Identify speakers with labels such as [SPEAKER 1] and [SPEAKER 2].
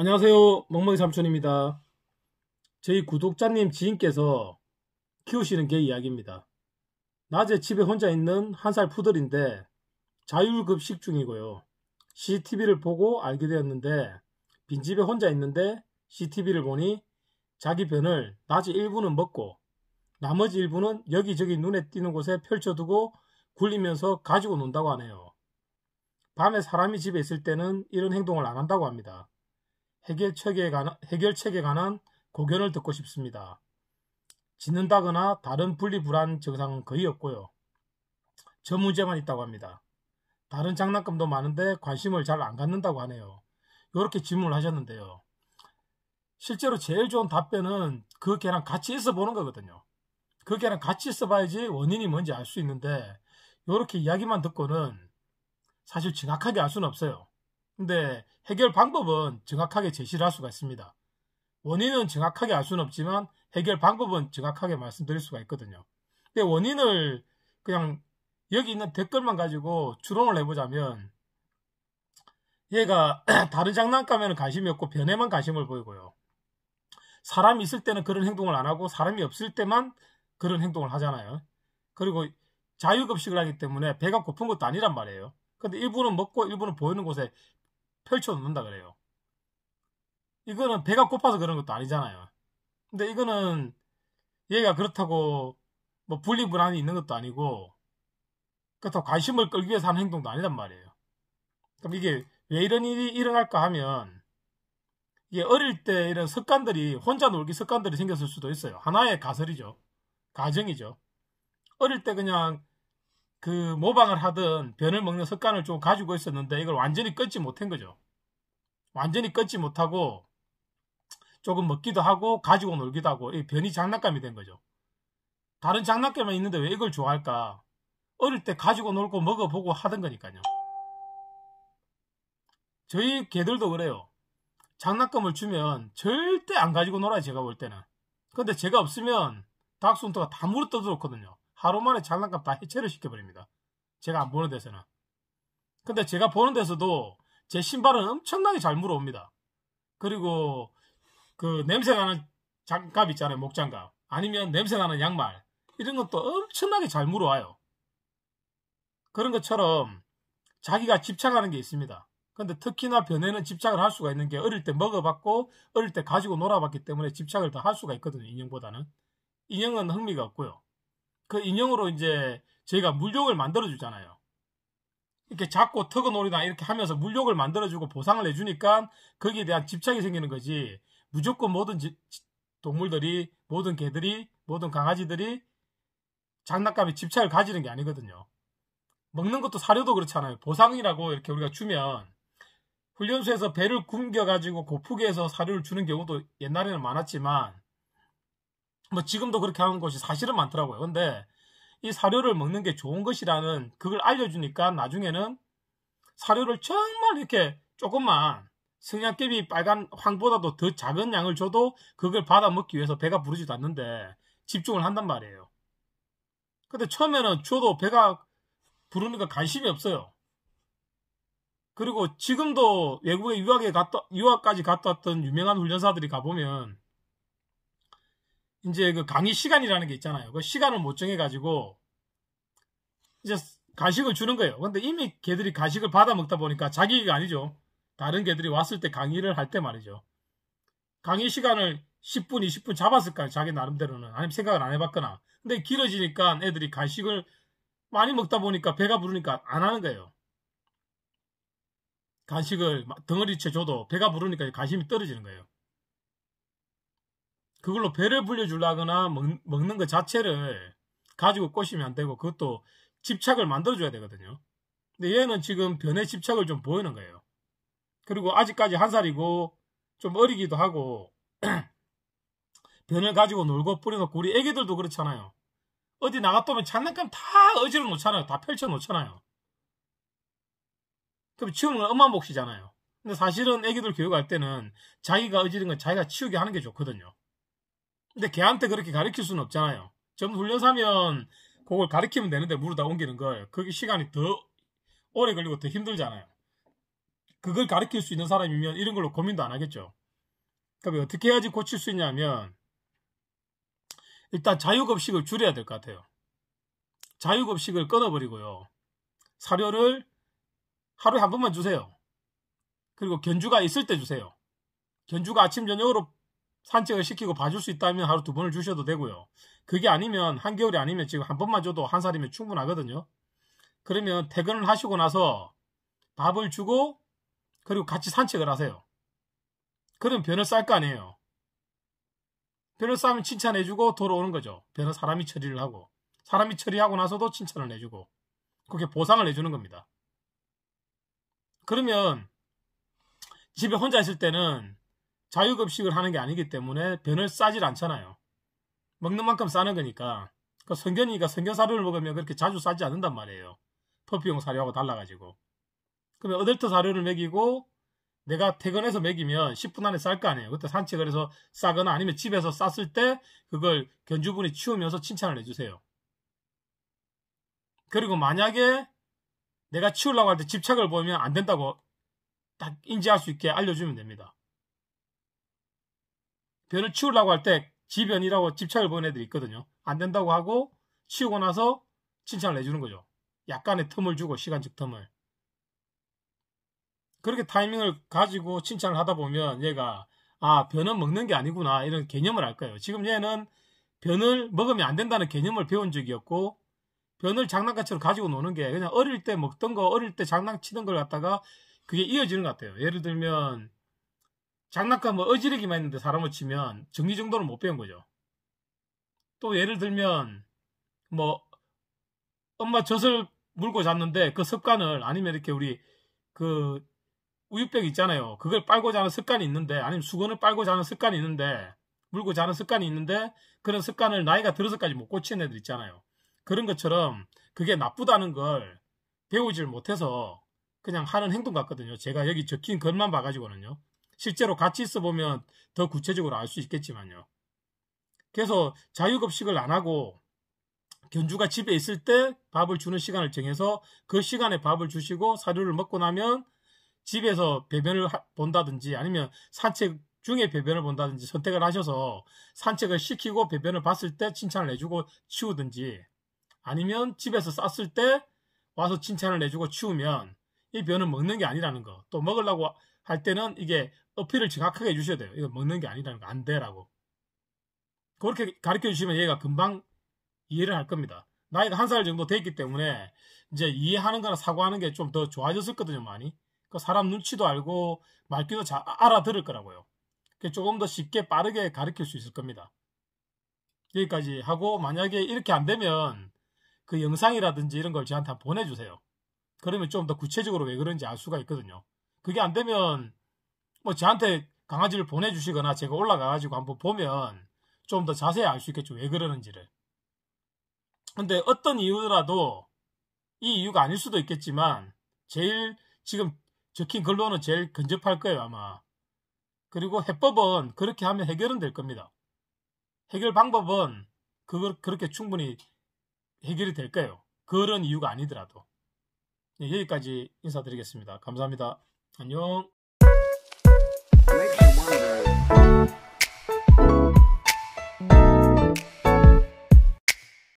[SPEAKER 1] 안녕하세요. 멍멍이 삼촌입니다. 저희 구독자님 지인께서 키우시는 개 이야기입니다. 낮에 집에 혼자 있는 한 살 푸들인데 자율급식 중이고요. CCTV를 보고 알게 되었는데 빈집에 혼자 있는데 CCTV를 보니 자기 변을 낮에 일부는 먹고 나머지 일부는 여기저기 눈에 띄는 곳에 펼쳐두고 굴리면서 가지고 논다고 하네요. 밤에 사람이 집에 있을 때는 이런 행동을 안 한다고 합니다. 해결책에 관한, 해결책에 관한 고견을 듣고 싶습니다. 짖는다거나 다른 분리불안 증상은 거의 없고요. 저 문제만 있다고 합니다. 다른 장난감도 많은데 관심을 잘 안 갖는다고 하네요. 이렇게 질문을 하셨는데요. 실제로 제일 좋은 답변은 그 개랑 같이 있어 보는 거거든요. 그 개랑 같이 있어 봐야지 원인이 뭔지 알 수 있는데 이렇게 이야기만 듣고는 사실 정확하게 알 수는 없어요. 근데 네, 해결 방법은 정확하게 제시를 할 수가 있습니다. 원인은 정확하게 알 수는 없지만 해결 방법은 정확하게 말씀드릴 수가 있거든요. 근데 원인을 그냥 여기 있는 댓글만 가지고 추론을 해보자면 얘가 다른 장난감에는 관심이 없고 변에만 관심을 보이고요. 사람이 있을 때는 그런 행동을 안 하고 사람이 없을 때만 그런 행동을 하잖아요. 그리고 자유급식을 하기 때문에 배가 고픈 것도 아니란 말이에요. 근데 일부는 먹고 일부는 보이는 곳에 펼쳐놓는다 그래요. 이거는 배가 고파서 그런 것도 아니잖아요. 근데 이거는 얘가 그렇다고 뭐 분리불안이 있는 것도 아니고 그렇다고 관심을 끌기 위해서 하는 행동도 아니란 말이에요. 그럼 이게 왜 이런 일이 일어날까 하면 이게 어릴 때 이런 습관들이 혼자 놀기 습관들이 생겼을 수도 있어요. 하나의 가설이죠. 가정이죠. 어릴 때 그냥 그 모방을 하던 변을 먹는 습관을 좀 가지고 있었는데 이걸 완전히 끊지 못한 거죠. 완전히 끊지 못하고 조금 먹기도 하고 가지고 놀기도 하고 이 변이 장난감이 된 거죠. 다른 장난감이 있는데 왜 이걸 좋아할까? 어릴 때 가지고 놀고 먹어보고 하던 거니까요. 저희 개들도 그래요. 장난감을 주면 절대 안 가지고 놀아요, 제가 볼 때는. 근데 제가 없으면 닥스훈터가 다 물어뜯어 놓거든요. 하루 만에 장난감 다 해체를 시켜버립니다. 제가 안 보는 데서는. 근데 제가 보는 데서도 제 신발은 엄청나게 잘 물어옵니다. 그리고 그 냄새나는 장갑 있잖아요. 목장갑. 아니면 냄새나는 양말. 이런 것도 엄청나게 잘 물어와요. 그런 것처럼 자기가 집착하는 게 있습니다. 근데 특히나 변에는 집착을 할 수가 있는 게 어릴 때 먹어봤고 어릴 때 가지고 놀아봤기 때문에 집착을 더 할 수가 있거든요. 인형보다는. 인형은 흥미가 없고요. 그 인형으로 이제 저희가 물욕을 만들어주잖아요. 이렇게 작고 턱어놀이나 이렇게 하면서 물욕을 만들어주고 보상을 해주니까 거기에 대한 집착이 생기는 거지. 무조건 모든 지, 동물들이, 모든 개들이, 모든 강아지들이 장난감에 집착을 가지는 게 아니거든요. 먹는 것도 사료도 그렇잖아요. 보상이라고 이렇게 우리가 주면 훈련소에서 배를 굶겨가지고 고프게 해서 사료를 주는 경우도 옛날에는 많았지만 뭐 지금도 그렇게 하는 곳이 사실은 많더라고요. 근데 이 사료를 먹는 게 좋은 것이라는 그걸 알려주니까 나중에는 사료를 정말 이렇게 조금만 성냥개비 빨간 황보다도 더 작은 양을 줘도 그걸 받아 먹기 위해서 배가 부르지도 않는데 집중을 한단 말이에요. 근데 처음에는 줘도 배가 부르니까 관심이 없어요. 그리고 지금도 외국에 유학에 갔다, 유학까지 갔다 왔던 유명한 훈련사들이 가보면 이제 그 강의 시간이라는 게 있잖아요. 그 시간을 못 정해가지고 이제 가식을 주는 거예요. 근데 이미 개들이 가식을 받아 먹다 보니까 자기가 아니죠. 다른 개들이 왔을 때 강의를 할 때 말이죠. 강의 시간을 10분, 20분 잡았을 까요 자기 나름대로는. 아니면 생각을 안 해봤거나. 근데 길어지니까 애들이 간식을 많이 먹다 보니까 배가 부르니까 안 하는 거예요. 간식을 덩어리째 줘도 배가 부르니까 간심이 떨어지는 거예요. 그걸로 배를 불려주려거나 먹, 는것 자체를 가지고 꼬시면 안 되고 그것도 집착을 만들어줘야 되거든요. 근데 얘는 지금 변에 집착을 좀 보이는 거예요. 그리고 아직까지 한 살이고 좀 어리기도 하고 변을 가지고 놀고 뿌리놓고 우리 애기들도 그렇잖아요. 어디 나갔다 오면 장난감 다 어지러 놓잖아요. 다 펼쳐 놓잖아요. 그럼 치우는 건 엄마 몫이잖아요. 근데 사실은 애기들 교육할 때는 자기가 어지른 건 자기가 치우게 하는 게 좋거든요. 근데 걔한테 그렇게 가르칠 수는 없잖아요. 전문 훈련사면 그걸 가르치면 되는데 물어다 옮기는 거예요. 그게 시간이 더 오래 걸리고 더 힘들잖아요. 그걸 가르칠 수 있는 사람이면 이런 걸로 고민도 안 하겠죠. 그럼 그러니까 어떻게 해야지 고칠 수 있냐면 일단 자유급식을 줄여야 될 것 같아요. 자유급식을 끊어버리고요. 사료를 하루에 한 번만 주세요. 그리고 견주가 있을 때 주세요. 견주가 아침 저녁으로 산책을 시키고 봐줄 수 있다면 하루 두 번을 주셔도 되고요. 그게 아니면 한겨울이 아니면 지금 한 번만 줘도 한 살이면 충분하거든요. 그러면 퇴근을 하시고 나서 밥을 주고 그리고 같이 산책을 하세요. 그럼 변을 쌀 거 아니에요. 변을 싸면 칭찬해주고 돌아오는 거죠. 변은 사람이 처리를 하고 사람이 처리하고 나서도 칭찬을 해주고 그게 렇 보상을 해주는 겁니다. 그러면 집에 혼자 있을 때는 자유급식을 하는 게 아니기 때문에 변을 싸질 않잖아요. 먹는 만큼 싸는 거니까. 그 성견이가 성견사료를 먹으면 그렇게 자주 싸지 않는단 말이에요. 퍼피용 사료하고 달라가지고. 그러면 어덜트 사료를 먹이고 내가 퇴근해서 먹이면 10분 안에 쌀 거 아니에요. 그때 산책을 해서 싸거나 아니면 집에서 쌌을 때 그걸 견주분이 치우면서 칭찬을 해주세요. 그리고 만약에 내가 치우려고 할 때 집착을 보면 안 된다고 딱 인지할 수 있게 알려주면 됩니다. 변을 치우려고 할 때 지변이라고 집착을 보는 애들이 있거든요. 안 된다고 하고 치우고 나서 칭찬을 해주는 거죠. 약간의 틈을 주고 시간적 틈을. 그렇게 타이밍을 가지고 칭찬을 하다 보면 얘가 아 변은 먹는 게 아니구나 이런 개념을 알 거예요. 지금 얘는 변을 먹으면 안 된다는 개념을 배운 적이 없고 변을 장난감처럼 가지고 노는 게 그냥 어릴 때 먹던 거 어릴 때 장난치던 걸 갖다가 그게 이어지는 것 같아요. 예를 들면 장난감뭐 어지르기만 했는데 사람을 치면 정리정도를 못 배운 거죠. 또 예를 들면 뭐 엄마 젖을 물고 잤는데 그 습관을 아니면 이렇게 우리 그 우유병 있잖아요. 그걸 빨고 자는 습관이 있는데 아니면 수건을 빨고 자는 습관이 있는데 물고 자는 습관이 있는데 그런 습관을 나이가 들어서까지 못 고치는 애들 있잖아요. 그런 것처럼 그게 나쁘다는 걸 배우질 못해서 그냥 하는 행동 같거든요. 제가 여기 적힌 것만 봐가지고는요. 실제로 같이 써보면 더 구체적으로 알 수 있겠지만요. 그래서 자유급식을 안 하고 견주가 집에 있을 때 밥을 주는 시간을 정해서 그 시간에 밥을 주시고 사료를 먹고 나면 집에서 배변을 본다든지 아니면 산책 중에 배변을 본다든지 선택을 하셔서 산책을 시키고 배변을 봤을 때 칭찬을 해주고 치우든지 아니면 집에서 쌌을 때 와서 칭찬을 해주고 치우면 이 변은 먹는 게 아니라는 거. 또 먹으려고 할 때는 이게 어필을 정확하게 해주셔야 돼요. 이거 먹는 게 아니라는 거 안 돼라고. 그렇게 가르쳐 주시면 얘가 금방 이해를 할 겁니다. 나이가 한 살 정도 됐기 때문에 이제 이해하는 거나 사고하는 게 좀 더좋아졌었 거든요 많이. 그 사람 눈치도 알고 말귀도 잘 아, 알아들을 거라고요. 조금 더 쉽게 빠르게 가르칠 수 있을 겁니다. 여기까지 하고 만약에 이렇게 안 되면 그 영상이라든지 이런 걸 저한테 보내주세요. 그러면 좀 더 구체적으로 왜 그런지 알 수가 있거든요. 그게 안 되면 뭐 저한테 강아지를 보내주시거나 제가 올라가가지고 한번 보면 좀 더 자세히 알 수 있겠죠. 왜 그러는지를. 근데 어떤 이유라도 이 이유가 아닐 수도 있겠지만 제일 지금 적힌 근로는 제일 근접할 거예요 아마. 그리고 해법은 그렇게 하면 해결은 될 겁니다. 해결 방법은 그걸 그렇게 충분히 해결이 될 거예요. 그런 이유가 아니더라도. 네, 여기까지 인사드리겠습니다. 감사합니다. 안녕.